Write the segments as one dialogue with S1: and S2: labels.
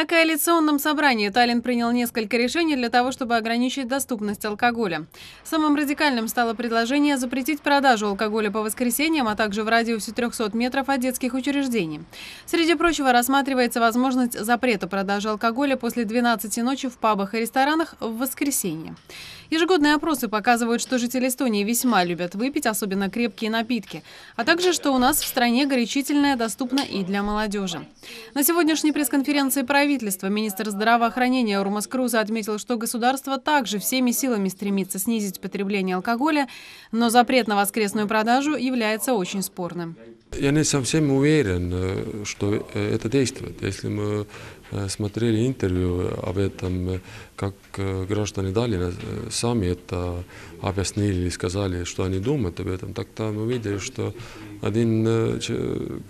S1: На коалиционном собрании Таллин принял несколько решений для того, чтобы ограничить доступность алкоголя. Самым радикальным стало предложение запретить продажу алкоголя по воскресеньям, а также в радиусе 300 метров от детских учреждений. Среди прочего рассматривается возможность запрета продажи алкоголя после 12 ночи в пабах и ресторанах в воскресенье. Ежегодные опросы показывают, что жители Эстонии весьма любят выпить, особенно крепкие напитки, а также, что у нас в стране горячительное доступно и для молодежи. На сегодняшней пресс-конференции правительства правительства. Министр здравоохранения Урмас Круза отметил, что государство также всеми силами стремится снизить потребление алкоголя, но запрет на воскресную продажу является очень спорным.
S2: Я не совсем уверен, э, что э, это действует. Если мы э, смотрели интервью об этом, как граждане Далина сами это объяснили и сказали, что они думают об этом, так там мы видели, что один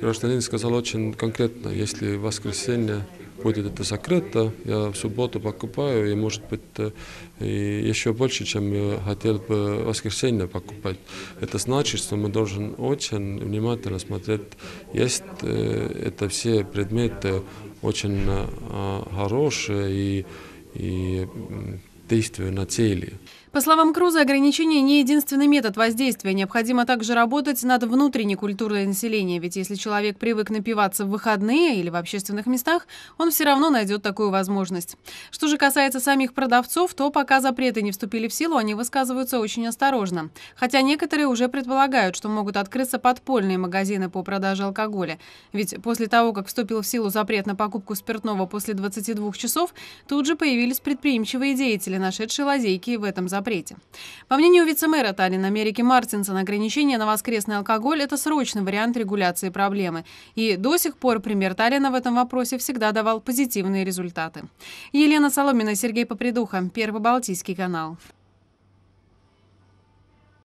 S2: гражданин сказал очень конкретно, если в воскресенье будет это закрыто, я в субботу покупаю и, может быть, э, и еще больше, чем я хотел бы в воскресенье покупать. Это значит, что мы должен очень внимательно смотреть, есть э, это все предметы очень э, хорошие и и действия на цели.
S1: По словам Круза, ограничение не единственный метод воздействия. Необходимо также работать над внутренней культурой населения, ведь если человек привык напиваться в выходные или в общественных местах, он все равно найдет такую возможность. Что же касается самих продавцов, то пока запреты не вступили в силу, они высказываются очень осторожно. Хотя некоторые уже предполагают, что могут открыться подпольные магазины по продаже алкоголя. Ведь после того, как вступил в силу запрет на покупку спиртного после 22 часов, тут же появились предприимчивые деятели, вскоре нашедший лазейки в этом запрете. По мнению вице-мэра Таллина Америки Мартинсона, ограничение на воскресный алкоголь – это срочный вариант регуляции проблемы. И до сих пор пример Таллина в этом вопросе всегда давал позитивные результаты. Елена Соломина, Сергей Попридуха, Первый Балтийский канал.